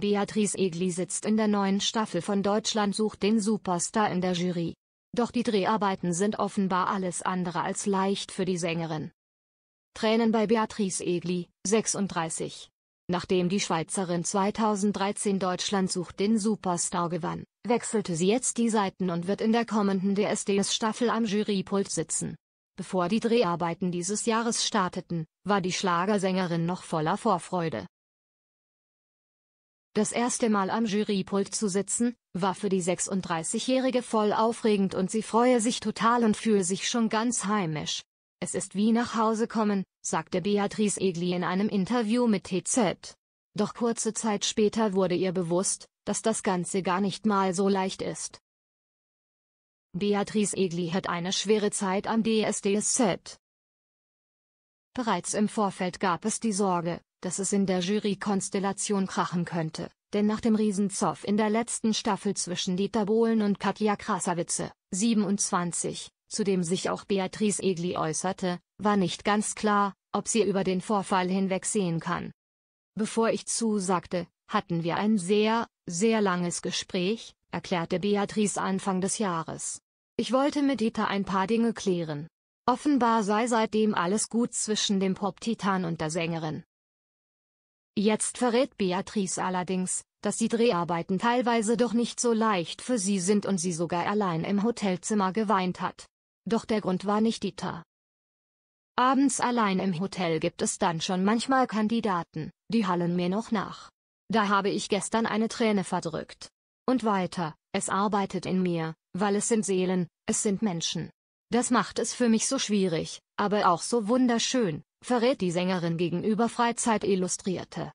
Beatrice Egli sitzt in der neuen Staffel von Deutschland sucht den Superstar in der Jury. Doch die Dreharbeiten sind offenbar alles andere als leicht für die Sängerin. Tränen bei Beatrice Egli, 36. Nachdem die Schweizerin 2013 Deutschland sucht den Superstar gewann, wechselte sie jetzt die Seiten und wird in der kommenden DSDS-Staffel am Jurypult sitzen. Bevor die Dreharbeiten dieses Jahres starteten, war die Schlagersängerin noch voller Vorfreude. Das erste Mal am Jurypult zu sitzen, war für die 36-Jährige voll aufregend und sie freue sich total und fühle sich schon ganz heimisch. Es ist wie nach Hause kommen, sagte Beatrice Egli in einem Interview mit TZ. Doch kurze Zeit später wurde ihr bewusst, dass das Ganze gar nicht mal so leicht ist. Beatrice Egli hat eine schwere Zeit am DSDSZ. Bereits im Vorfeld gab es die Sorge, dass es in der Jurykonstellation krachen könnte, denn nach dem Riesenzoff in der letzten Staffel zwischen Dieter Bohlen und Katja Krasavice, 27, zu dem sich auch Beatrice Egli äußerte, war nicht ganz klar, ob sie über den Vorfall hinwegsehen kann. Bevor ich zusagte, hatten wir ein sehr, sehr langes Gespräch, erklärte Beatrice Anfang des Jahres. Ich wollte mit Dieter ein paar Dinge klären. Offenbar sei seitdem alles gut zwischen dem Pop-Titan und der Sängerin. Jetzt verrät Beatrice allerdings, dass die Dreharbeiten teilweise doch nicht so leicht für sie sind und sie sogar allein im Hotelzimmer geweint hat. Doch der Grund war nicht Dieter. Abends allein im Hotel gibt es dann schon manchmal Kandidaten, die hallen mir noch nach. Da habe ich gestern eine Träne verdrückt. Und weiter, es arbeitet in mir, weil es sind Seelen, es sind Menschen. Das macht es für mich so schwierig, aber auch so wunderschön, verrät die Sängerin gegenüber Freizeit Illustrierte.